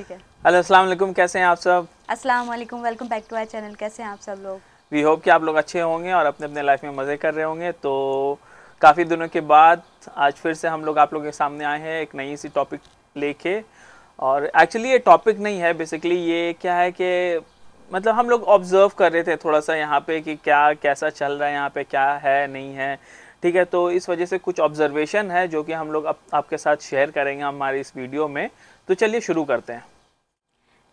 Hello अस्सलाम कैसे हैं आप सब Aslam welcome back to I channel कैसे हैं आप सब लोग वी होप कि आप लोग अच्छे होंगे और अपने अपने लाइफ में मज़े कर रहे होंगे तो काफ़ी दिनों के बाद आज फिर से हम लोग आप लोगों के सामने आए हैं एक नई सी टॉपिक लेके और एक्चुअली ये टॉपिक नहीं है बेसिकली ये क्या है कि मतलब हम लोग ऑब्ज़र्व कर रहे थे थोड़ा सा यहाँ पे कि क्या कैसा चल रहा है यहाँ पे क्या है नहीं है ठीक है तो इस वजह से कुछ ऑब्जर्वेशन है जो कि हम लोग आप, आपके साथ शेयर करेंगे हमारे इस वीडियो में तो चलिए शुरू करते हैं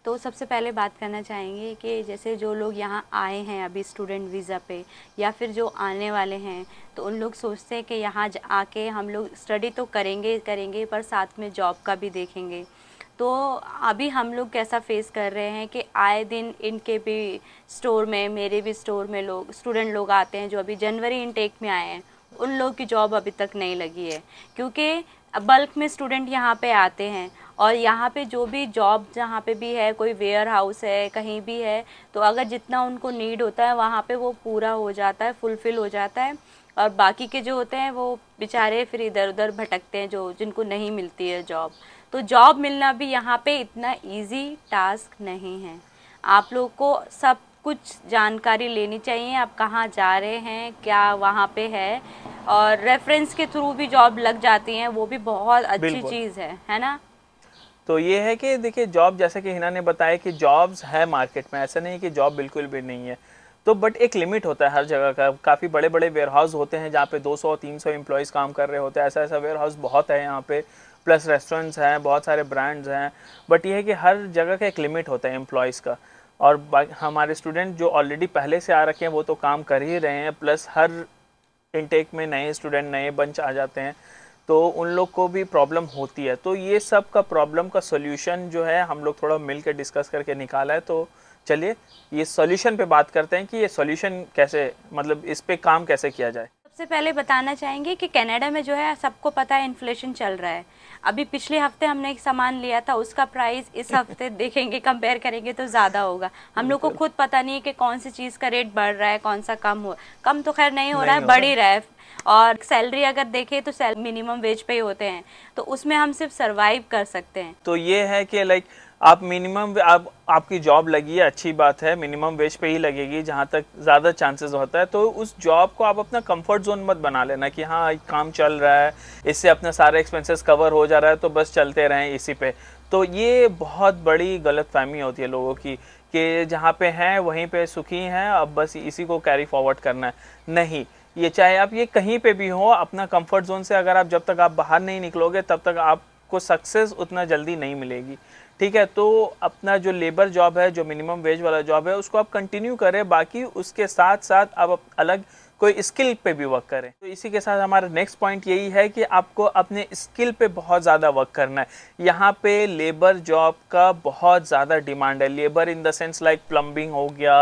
तो सबसे पहले बात करना चाहेंगे कि जैसे जो लोग यहाँ आए हैं अभी स्टूडेंट वीज़ा पे या फिर जो आने वाले हैं तो उन लोग सोचते हैं कि यहाँ आके हम लोग स्टडी तो करेंगे करेंगे पर साथ में जॉब का भी देखेंगे तो अभी हम लोग कैसा फेस कर रहे हैं कि आए दिन इनके भी स्टोर में मेरे भी स्टोर में लोग स्टूडेंट लोग आते हैं जो अभी जनवरी इनटेक में आए हैं उन लोग की जॉब अभी तक नहीं लगी है क्योंकि बल्क में स्टूडेंट यहाँ पे आते हैं और यहाँ पे जो भी जॉब जहाँ पे भी है कोई वेयर हाउस है कहीं भी है तो अगर जितना उनको नीड होता है वहाँ पे वो पूरा हो जाता है फुलफ़िल हो जाता है और बाकी के जो होते हैं वो बेचारे फिर इधर उधर भटकते हैं जो जिनको नहीं मिलती है जॉब तो जॉब मिलना भी यहाँ पे इतना इजी टास्क नहीं है आप लोग को सब कुछ जानकारी लेनी चाहिए आप कहाँ जा रहे हैं क्या वहाँ पे है और रेफरेंस के थ्रू भी जॉब लग जाती है वो भी बहुत अच्छी चीज़ है है ना तो ये है कि देखिए जॉब जैसे कि हिना ने बताया कि जॉब्स है मार्केट में ऐसा नहीं कि जॉब बिल्कुल भी नहीं है तो बट एक लिमिट होता है हर जगह का काफ़ी बड़े बड़े वेयर हाउस होते हैं जहाँ पे 200 300 एम्प्लॉयज़ काम कर रहे होते हैं ऐसा ऐसा वेयर हाउस बहुत है यहाँ पे प्लस रेस्टोरेंट्स हैं बहुत सारे ब्रांड्स हैं बट ये है कि हर जगह का एक लिमिट होता है एम्प्लॉयज़ का और हमारे स्टूडेंट जो ऑलरेडी पहले से आ रखे हैं वो तो काम कर ही रहे हैं प्लस हर इनटेक में नए स्टूडेंट नए बंच आ जाते हैं तो उन लोग को भी प्रॉब्लम होती है तो ये सब का प्रॉब्लम का सोल्यूशन जो है हम लोग थोड़ा मिल के डिस्कस करके निकाला है तो चलिए ये सॉल्यूशन पे बात करते हैं कि ये सॉल्यूशन कैसे मतलब इस पर काम कैसे किया जाए सबसे पहले बताना चाहेंगे कि कनाडा में जो है सबको पता है इन्फ्लेशन चल रहा है अभी पिछले हफ्ते हमने एक सामान लिया था उसका प्राइस इस हफ्ते देखेंगे कंपेयर करेंगे तो ज़्यादा होगा हम लोग को खुद पता नहीं है कि कौन सी चीज़ का रेट बढ़ रहा है कौन सा कम हो कम तो खैर नहीं हो रहा है बढ़ ही रहा है और सैलरी अगर देखे तो मिनिमम वेज पे ही होते हैं तो उसमें हम सिर्फ सरवाइव कर सकते हैं तो ये है कि लाइक आप मिनिमम आप आपकी जॉब लगी है अच्छी बात है मिनिमम वेज पे ही लगेगी जहाँ तक ज़्यादा चांसेस होता है तो उस जॉब को आप अपना कंफर्ट जोन मत बना लेना कि हाँ काम चल रहा है इससे अपना सारे एक्सपेंसेस कवर हो जा रहा है तो बस चलते रहें इसी पे तो ये बहुत बड़ी गलत फहमी होती है लोगों की कि जहाँ पे हैं वहीं पे सुखी हैं अब बस इसी को कैरी फॉरवर्ड करना है नहीं ये चाहे आप ये कहीं पे भी हो अपना कंफर्ट जोन से अगर आप जब तक आप बाहर नहीं निकलोगे तब तक आपको सक्सेस उतना जल्दी नहीं मिलेगी ठीक है तो अपना जो लेबर जॉब है जो मिनिमम वेज वाला जॉब है उसको आप कंटिन्यू करें बाकी उसके साथ साथ आप अलग कोई स्किल पे भी वर्क करें तो इसी के साथ हमारा नेक्स्ट पॉइंट यही है कि आपको अपने स्किल पे बहुत ज़्यादा वर्क करना है यहाँ पे लेबर जॉब का बहुत ज़्यादा डिमांड है labour in the sense like plumbing हो गया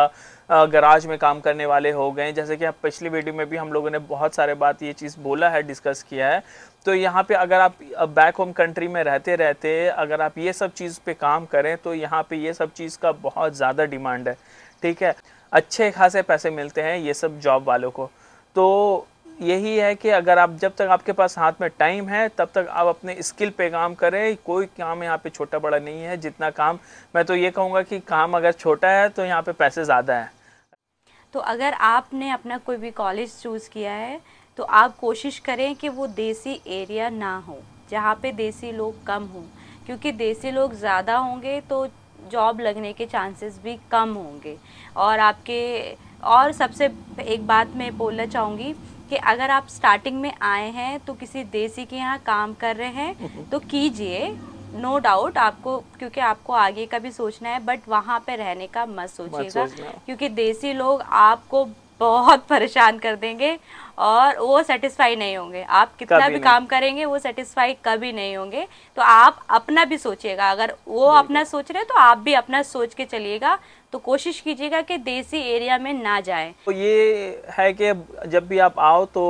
गराज में काम करने वाले हो गए जैसे कि आप पिछली वीडियो में भी हम लोगों ने बहुत सारे बात ये चीज़ बोला है डिस्कस किया है तो यहाँ पे अगर आप बैक होम कंट्री में रहते रहते अगर आप ये सब चीज़ पे काम करें तो यहाँ पे ये सब चीज़ का बहुत ज़्यादा डिमांड है ठीक है अच्छे खासे पैसे मिलते हैं ये सब जॉब वालों को तो यही है कि अगर आप जब तक आपके पास हाथ में टाइम है तब तक आप अपने स्किल पे काम करें कोई काम यहाँ पे छोटा बड़ा नहीं है जितना काम मैं तो ये कहूँगा कि काम अगर छोटा है तो यहाँ पे पैसे ज़्यादा हैं तो अगर आपने अपना कोई भी कॉलेज चूज़ किया है तो आप कोशिश करें कि वो देसी एरिया ना हो जहाँ पे देसी लोग कम हों क्योंकि देसी लोग ज़्यादा होंगे तो जॉब लगने के चांसेस भी कम होंगे और आपके और सबसे एक बात मैं बोलना चाहूँगी कि अगर आप स्टार्टिंग में आए हैं तो किसी देसी के यहाँ काम कर रहे हैं हम्म। तो कीजिए नो no डाउट आपको क्योंकि आपको आगे का भी सोचना है बट वहाँ पे रहने का मत सोचिएगा क्योंकि देसी लोग आपको बहुत परेशान कर देंगे और वो सेटिस्फाई नहीं होंगे आप कितना भी काम करेंगे वो सेटिस्फाई कभी नहीं होंगे तो आप अपना भी सोचिएगा अगर वो अपना सोच रहे तो आप भी अपना सोच के चलिएगा तो कोशिश कीजिएगा कि देसी एरिया में ना जाए तो ये है कि जब भी आप आओ तो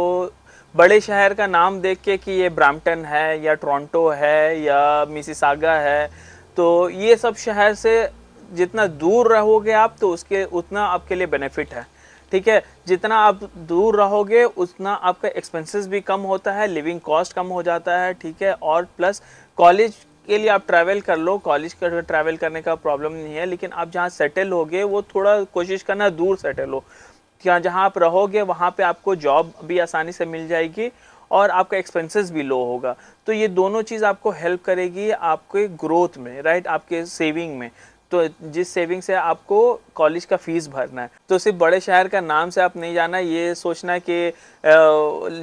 बड़े शहर का नाम देख के कि ये ब्राम्पटन है या टोरंटो है या मिसिसागा है तो ये सब शहर से जितना दूर रहोगे आप तो उसके उतना आपके लिए बेनिफिट है ठीक है जितना आप दूर रहोगे उतना आपका एक्सपेंसेस भी कम होता है लिविंग कॉस्ट कम हो जाता है ठीक है और प्लस कॉलेज के लिए आप ट्रैवल कर लो कॉलेज का ट्रैवल करने का प्रॉब्लम नहीं है लेकिन आप जहाँ सेटल होगे वो थोड़ा कोशिश करना दूर सेटल हो या जहाँ आप रहोगे वहाँ पे आपको जॉब भी आसानी से मिल जाएगी और आपका एक्सपेंसेस भी लो होगा तो ये दोनों चीज़ आपको हेल्प करेगी आपके ग्रोथ में राइट आपके सेविंग में तो जिस सेविंग से आपको कॉलेज का फीस भरना है तो सिर्फ बड़े शहर का नाम से आप नहीं जाना ये सोचना कि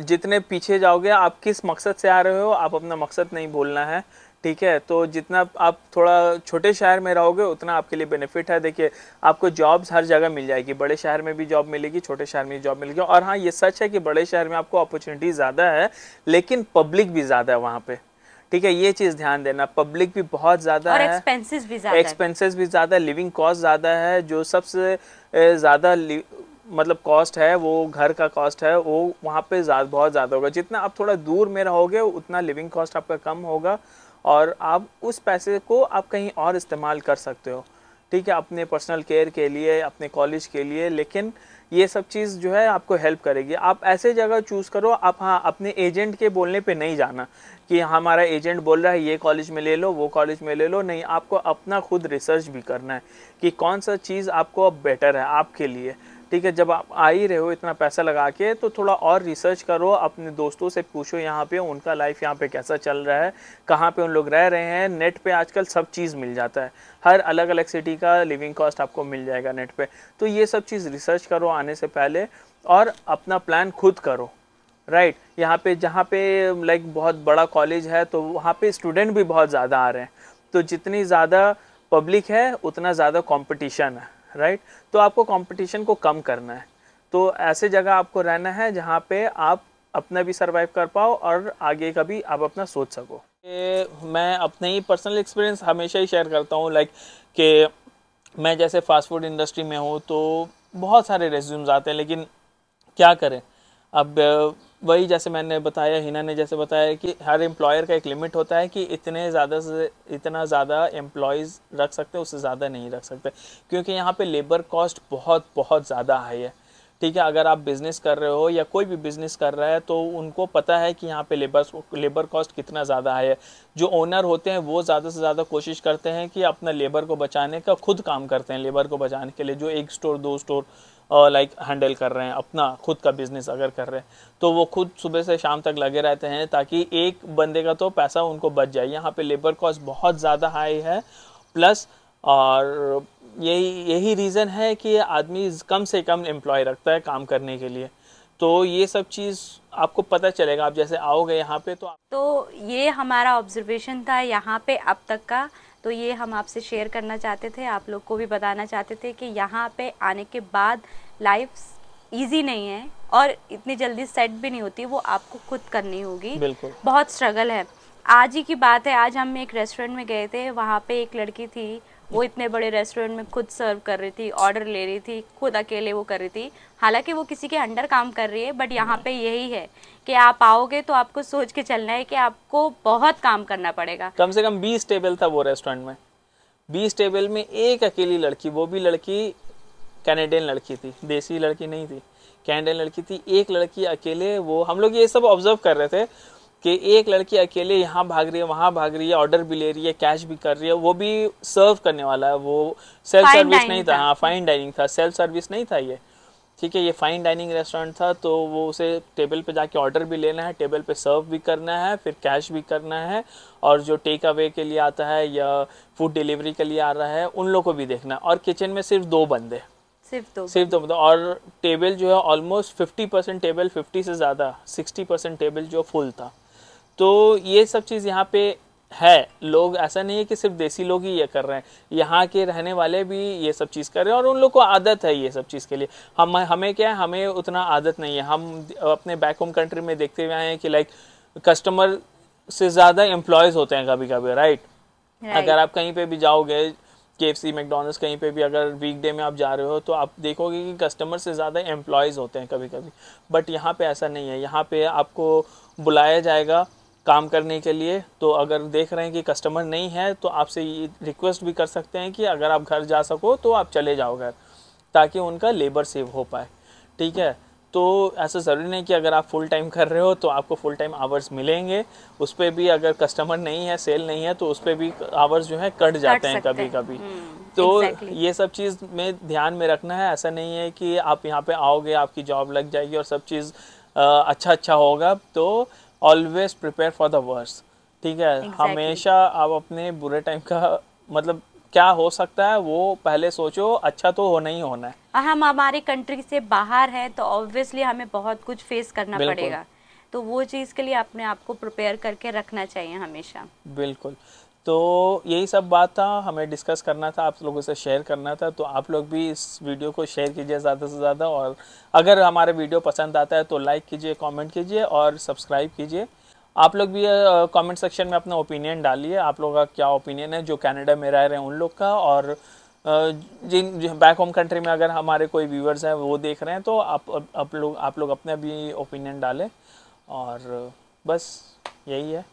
जितने पीछे जाओगे आप किस मकसद से आ रहे हो आप अपना मकसद नहीं भूलना है ठीक है तो जितना आप थोड़ा छोटे शहर में रहोगे उतना आपके लिए बेनिफिट है देखिए आपको जॉब्स हर जगह मिल जाएगी बड़े शहर में भी जॉब मिलेगी छोटे शहर में भी जॉब मिलेगी और हाँ ये सच है कि बड़े शहर में आपको अपॉर्चुनिटी ज़्यादा है लेकिन पब्लिक भी ज़्यादा है वहाँ पर ठीक है ये चीज ध्यान देना पब्लिक भी बहुत ज्यादा है एक्सपेंसेस भी ज्यादा एक्सपेंसेस भी ज्यादा लिविंग कॉस्ट ज्यादा है जो सबसे ज्यादा मतलब कॉस्ट है वो घर का कॉस्ट है वो वहाँ पे जाद, बहुत ज़्यादा होगा जितना आप थोड़ा दूर में रहोगे उतना लिविंग कॉस्ट आपका कम होगा और आप उस पैसे को आप कहीं और इस्तेमाल कर सकते हो ठीक है अपने पर्सनल केयर के लिए अपने कॉलेज के लिए लेकिन ये सब चीज़ जो है आपको हेल्प करेगी आप ऐसे जगह चूज़ करो आप हाँ अपने एजेंट के बोलने पे नहीं जाना कि हमारा एजेंट बोल रहा है ये कॉलेज में ले लो वो कॉलेज में ले लो नहीं आपको अपना खुद रिसर्च भी करना है कि कौन सा चीज़ आपको अब बेटर है आपके लिए ठीक है जब आप आ ही रहे हो इतना पैसा लगा के तो थोड़ा और रिसर्च करो अपने दोस्तों से पूछो यहाँ पे उनका लाइफ यहाँ पे कैसा चल रहा है कहाँ पे उन लोग रह रहे हैं नेट पे आजकल सब चीज़ मिल जाता है हर अलग अलग सिटी का लिविंग कॉस्ट आपको मिल जाएगा नेट पे तो ये सब चीज़ रिसर्च करो आने से पहले और अपना प्लान खुद करो राइट right. यहाँ पे जहाँ पे लाइक बहुत बड़ा कॉलेज है तो वहाँ पे स्टूडेंट भी बहुत ज़्यादा आ रहे हैं तो जितनी ज़्यादा पब्लिक है उतना ज़्यादा कंपटीशन है राइट तो आपको कंपटीशन को कम करना है तो ऐसे जगह आपको रहना है जहाँ पे आप अपना भी सर्वाइव कर पाओ और आगे का भी आप अपना सोच सको ए, मैं अपने ही पर्सनल एक्सपीरियंस हमेशा ही शेयर करता हूँ लाइक कि मैं जैसे फास्ट फूड इंडस्ट्री में हूँ तो बहुत सारे रेज्यूम्स आते हैं लेकिन क्या करें अब वही जैसे मैंने बताया हिना ने जैसे बताया कि हर एम्प्लॉयर का एक लिमिट होता है कि इतने ज़्यादा से इतना ज़्यादा एम्प्लॉयज़ रख सकते उससे ज़्यादा नहीं रख सकते क्योंकि यहाँ पे लेबर कॉस्ट बहुत बहुत ज़्यादा हाई है ठीक है अगर आप बिज़नेस कर रहे हो या कोई भी बिज़नेस कर रहा है तो उनको पता है कि यहाँ पे लेबर लेबर कॉस्ट कितना ज़्यादा है जो ओनर होते हैं वो ज़्यादा से ज़्यादा कोशिश करते हैं कि अपना लेबर को बचाने का खुद काम करते हैं लेबर को बचाने के लिए जो एक स्टोर दो स्टोर लाइक हैंडल कर रहे हैं अपना खुद का बिजनेस अगर कर रहे हैं तो वो खुद सुबह से शाम तक लगे रहते हैं ताकि एक बंदे का तो पैसा उनको बच जाए यहाँ पे लेबर कॉस्ट बहुत ज़्यादा हाई है प्लस और यही यही रीज़न है कि आदमी कम से कम एम्प्लॉय रखता है काम करने के लिए तो ये सब चीज़ आपको पता चलेगा आप जैसे आओगे यहाँ पे तो तो ये हमारा ऑब्जर्वेशन था यहाँ पे अब तक का तो ये हम आपसे शेयर करना चाहते थे आप लोग को भी बताना चाहते थे कि यहाँ पे आने के बाद लाइफ ईजी नहीं है और इतनी जल्दी सेट भी नहीं होती वो आपको खुद करनी होगी बिल्कुल बहुत स्ट्रगल है आज ही की बात है आज हम एक रेस्टोरेंट में गए थे वहाँ पे एक लड़की थी वो इतने बड़े रेस्टोरेंट में खुद सर्व कर रही थी ऑर्डर ले रही थी खुद अकेले वो कर रही थी हालांकि वो किसी के अंडर काम कर रही है बट यहाँ पे यही है कि आप आओगे तो आपको सोच के चलना है कि आपको बहुत काम करना पड़ेगा कम से कम बीस टेबल था वो रेस्टोरेंट में बीस टेबल में एक अकेली लड़की वो भी लड़की कैनेडियन लड़की थी देसी लड़की नहीं थी कैनेडियन लड़की थी एक लड़की अकेले वो हम लोग ये सब ऑब्जर्व कर रहे थे कि एक लड़की अकेले यहाँ भाग रही है वहाँ भाग रही है ऑर्डर भी ले रही है कैश भी कर रही है वो भी सर्व करने वाला है वो सेल्फ सर्विस नहीं था हाँ फाइन डाइनिंग था सेल्फ सर्विस नहीं था ये ठीक है ये फाइन डाइनिंग रेस्टोरेंट था तो वो उसे टेबल पे जाके ऑर्डर भी लेना है टेबल पे सर्व भी करना है फिर कैश भी करना है और जो टेक अवे के लिए आता है या फूड डिलीवरी के लिए आ रहा है उन लोग को भी देखना है और किचन में सिर्फ दो बंदे सिर्फ दो सिर्फ दो बंदे और टेबल जो है almost fifty percent table fifty से ज़्यादा सिक्सटी परसेंट टेबल जो फुल था तो ये सब चीज़ यहाँ पे है लोग ऐसा नहीं है कि सिर्फ देसी लोग ही ये कर रहे हैं यहाँ के रहने वाले भी ये सब चीज़ कर रहे हैं और उन लोग को आदत है ये सब चीज़ के लिए हम हमें क्या है हमें उतना आदत नहीं है हम अपने बैक होम कंट्री में देखते हुए आए हैं कि लाइक कस्टमर से ज़्यादा एम्प्लॉयज़ होते हैं कभी कभी राइट अगर आप कहीं पर भी जाओगे के एफ सी मैकडोनल्ड्स कहीं पे भी अगर वीकडे में आप जा रहे हो तो आप देखोगे कि कस्टमर से ज़्यादा एम्प्लॉयज़ होते हैं कभी कभी बट यहाँ पे ऐसा नहीं है यहाँ पे आपको बुलाया जाएगा काम करने के लिए तो अगर देख रहे हैं कि कस्टमर नहीं है तो आपसे ये रिक्वेस्ट भी कर सकते हैं कि अगर आप घर जा सको तो आप चले जाओ घर ताकि उनका लेबर सेव हो पाए ठीक है तो ऐसा ज़रूरी नहीं कि अगर आप फुल टाइम कर रहे हो तो आपको फुल टाइम आवर्स मिलेंगे उस पर भी अगर कस्टमर नहीं है सेल नहीं है तो उस पर भी आवर्स जो है कट जाते हैं कभी कभी हम्म, तो exactly. ये सब चीज़ में ध्यान में रखना है ऐसा नहीं है कि आप यहाँ पे आओगे आपकी जॉब लग जाएगी और सब चीज़ अच्छा अच्छा होगा तो always prepare for the worst ठीक है exactly. हमेशा आप अपने बुरे टाइम का मतलब क्या हो सकता है वो पहले सोचो अच्छा तो होना ही होना है हम हमारे कंट्री से बाहर हैं तो ऑब्वियसली हमें बहुत कुछ फेस करना पड़ेगा तो वो चीज़ के लिए अपने आप को प्रिपेयर करके रखना चाहिए हमेशा बिल्कुल तो यही सब बात था हमें डिस्कस करना था आप लोगों से शेयर करना था तो आप लोग भी इस वीडियो को शेयर कीजिए ज़्यादा से ज़्यादा और अगर हमारे वीडियो पसंद आता है तो लाइक कीजिए कमेंट कीजिए और सब्सक्राइब कीजिए आप लोग भी कमेंट सेक्शन में अपना ओपिनियन डालिए आप लोगों का क्या ओपिनियन है जो कनाडा में रह रहे हैं उन लोग का और जिन बैक होम कंट्री में अगर हमारे कोई व्यूवर्स हैं वो देख रहे हैं तो आप आप लोग आप लोग अपना भी ओपिनियन डालें और बस यही है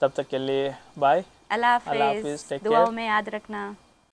तब तक के लिए बाय अल्लाह हाफिज़ दुआओं में याद रखना